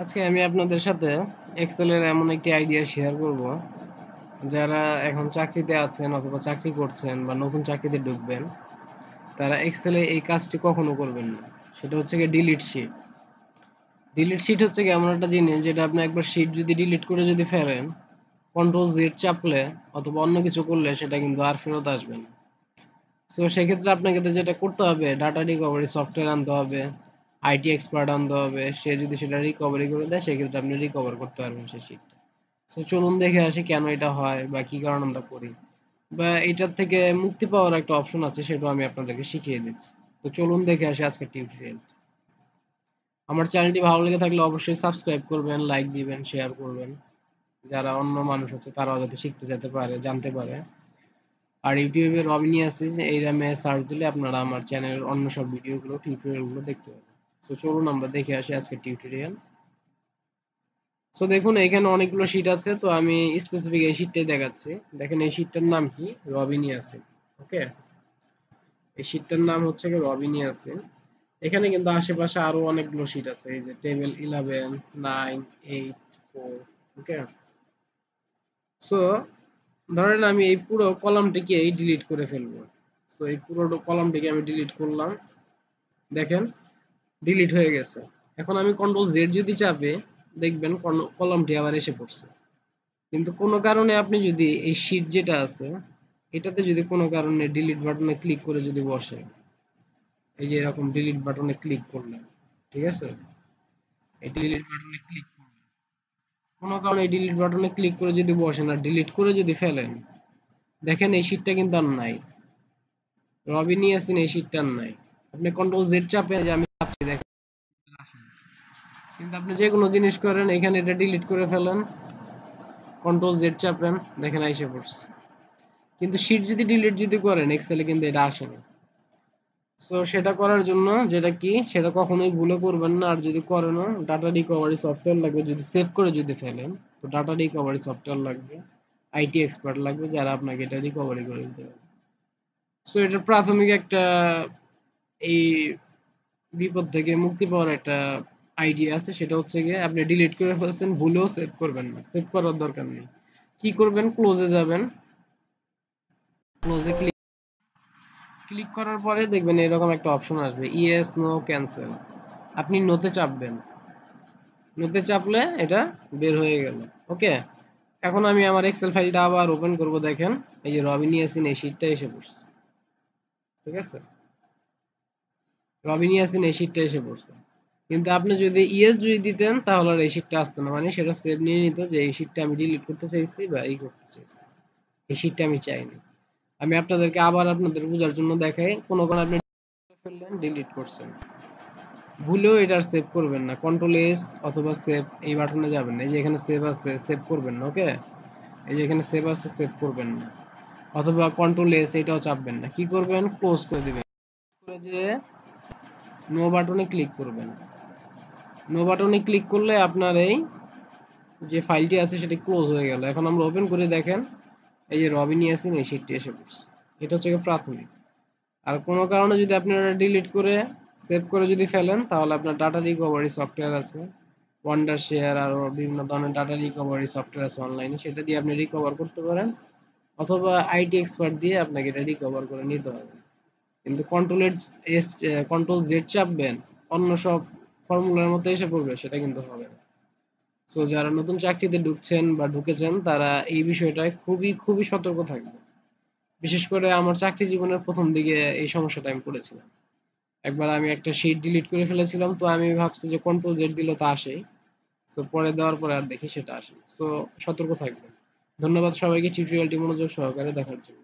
আজকে আমি আপনাদের সাথে এক্সেলের এমন একটি আইডিয়া শেয়ার করব যারা এখন চাকরিতে আছেন অথবা চাকরি করছেন বা নতুন চাকরিতে ঢুকবেন তারা এক্সেলে এই কাজটি কখনো করবেন না সেটা হচ্ছে গিয়ে ডিলিট শিট ডিলিট শিট হচ্ছে কি এমন একটা জিনিস যেটা আপনি একবার শিট যদি ডিলিট করে যদি ফেলেন কন্ট্রোল জেড চাপলে অথবা অন্য কিছু করলে সেটা কিন্তু আর ফেরত আসবে না সো সেক্ষেত্রে আপনাকে যেটা করতে হবে ডাটা রিকভারি সফটওয়্যার আনতে হবে আইটি এক্সপার্ট আনতে হবে সে যদি সেটা রিকভারি করে দেয় সেক্ষেত্রে আপনি রিকভার করতে পারবেন সেই শিটটা সো চলুন দেখে আসি কেন এটা হয় বা কী কারণ আমরা করি বা এটার থেকে মুক্তি পাওয়ার একটা অপশন আছে সেটাও আমি আপনাদেরকে শিখিয়ে দিচ্ছি তো চলুন দেখে আসি আজকের টিউটোরিয়াল আমার চ্যানেলটি ভালো লেগে থাকলে অবশ্যই সাবস্ক্রাইব করবেন লাইক দিবেন শেয়ার করবেন যারা অন্য মানুষ আছে তারাও যাতে শিখতে যেতে পারে জানতে পারে আর ইউটিউবে রবিনিয়াসিস আসিস এই নামে সার্চ দিলে আপনারা আমার চ্যানেলের অন্য সব ভিডিওগুলো টিউটোরিয়ালগুলো দেখতে পাবেন সো চলুন আমরা দেখে আসি আজকে টিউটোরিয়াল সো দেখুন এখানে অনেকগুলো শীট আছে তো আমি স্পেসিফিক এই শীটটাই দেখাচ্ছি দেখেন এই শীটটার নাম কি রবিনি আছে ওকে এই শীটটার নাম হচ্ছে কি রবিনি আছে এখানে কিন্তু আশেপাশে আরো অনেকগুলো শীট আছে এই যে table eleven nine eight four okay so ধরেন আমি এই পুরো কলামটিকে ডিলিট করে ফেলবো সো এই পুরো কলামটিকে আমি ডিলিট করলাম দেখেন ডিলিট হয়ে গেছে এখন আমি কন্ট্রোল জেড যদি চাপে দেখবেন কলমটি আবার এসে পড়ছে কিন্তু কোনো কারণে আপনি যদি এই শীট যেটা আছে এটাতে যদি কোনো কারণে ডিলিট বাটনে ক্লিক করে যদি বসে এই যে এরকম ডিলিট বাটনে ক্লিক করলেন ঠিক আছে এই ডিলিট বাটনে ক্লিক করলেন কোনো কারণে ডিলিট বাটনে ক্লিক করে যদি বসেন আর ডিলিট করে যদি ফেলেন দেখেন এই শীটটা কিন্তু আর নাই রবিনই আছেন এই শীটটা আর নাই আপনি কন্ট্রোল জেড চাপে যে আমি কিন্তু আপনি যে কোনো জিনিস করেন এখানে এটা ডিলিট করে ফেলেন কন্ট্রোল জেড চাপেন দেখেন আইসে পড়ছে কিন্তু যদি ডিলিট যদি করেন এক্সেলে কিন্তু এটা আসে না সো সেটা করার জন্য যেটা কি সেটা কখনোই ভুলে করবেন না আর যদি ডাটা রিকভারি সফটওয়্যার লাগবে যদি সেভ করে যদি ফেলেন তো ডাটা রিকভারি সফটওয়্যার লাগবে আইটি এক্সপার্ট লাগবে যারা আপনাকে এটা রিকভারি করে দিতে পারবে সো এটা প্রাথমিক একটা এই বিপদ থেকে মুক্তি পাওয়ার একটা আইডিয়া আছে সেটা হচ্ছে গিয়ে আপনি ডিলিট করে ফেলছেন ভুলেও সেভ করবেন না সেভ করার দরকার নেই কি করবেন ক্লোজে যাবেন ক্লোজে ক্লিক ক্লিক করার পরে দেখবেন এরকম একটা অপশন আসবে ইয়েস নো ক্যান্সেল আপনি নোতে চাপবেন নোতে চাপলে এটা বের হয়ে গেল ওকে এখন আমি আমার এক্সেল ফাইলটা আবার ওপেন করব দেখেন এই যে রবিনিয়াসিন এই শীটটা এসে পড়ছে ঠিক আছে রবিন আসেন এই শিটটা এসে পড়ছে কিন্তু আপনি যদি ইএস যদি দিতেন তাহলে আর এই শিটটা আসতো না মানে সেটা সেভ নিয়ে নিত যে এই শিটটা আমি ডিলিট করতে চাইছি বা এই করতে চাইছি এই শিটটা আমি চাইনি আমি আপনাদেরকে আবার আপনাদের বোঝার জন্য দেখাই কোনো কোনো আপনি ফেললেন ডিলিট করছেন ভুলেও এটার সেভ করবেন না কন্ট্রোল এস অথবা সেভ এই বাটনে যাবেন না এই যে এখানে সেভ আছে সেভ করবেন না ওকে এই যে এখানে সেভ আছে সেভ করবেন না অথবা কন্ট্রোল এস এটাও চাপবেন না কি করবেন ক্লোজ করে দেবেন করে যে নো বাটনে ক্লিক করবেন নো বাটনে ক্লিক করলে আপনার এই যে ফাইলটি আছে সেটি ক্লোজ হয়ে গেল এখন আমরা ওপেন করে দেখেন এই যে নিয়ে আসেন এই সেটটি এসে পড়ছে এটা হচ্ছে প্রাথমিক আর কোনো কারণে যদি আপনি ওটা ডিলিট করে সেভ করে যদি ফেলেন তাহলে আপনার ডাটা রিকভারি সফটওয়্যার আছে ওয়ান্ডার শেয়ার আরও বিভিন্ন ধরনের ডাটা রিকভারি সফটওয়্যার আছে অনলাইনে সেটা দিয়ে আপনি রিকভার করতে পারেন অথবা আইটি এক্সপার্ট দিয়ে আপনাকে এটা রিকভার করে নিতে হবে কিন্তু কন্ট্রোলের এস কন্ট্রোল জেড চাপবেন অন্য সব ফর্মুলার মতো এসে পড়বে সেটা কিন্তু হবে না সো যারা নতুন চাকরিতে ঢুকছেন বা ঢুকেছেন তারা এই বিষয়টায় খুবই খুবই সতর্ক থাকবে বিশেষ করে আমার চাকরি জীবনের প্রথম দিকে এই সমস্যাটা আমি পড়েছিলাম একবার আমি একটা শিট ডিলিট করে ফেলেছিলাম তো আমি ভাবছি যে কন্ট্রোল জেড দিলে তা আসেই সো পরে দেওয়ার পরে আর দেখি সেটা আসে সো সতর্ক থাকবেন ধন্যবাদ সবাইকে টিউটোরিয়ালটি মনোযোগ সহকারে দেখার জন্য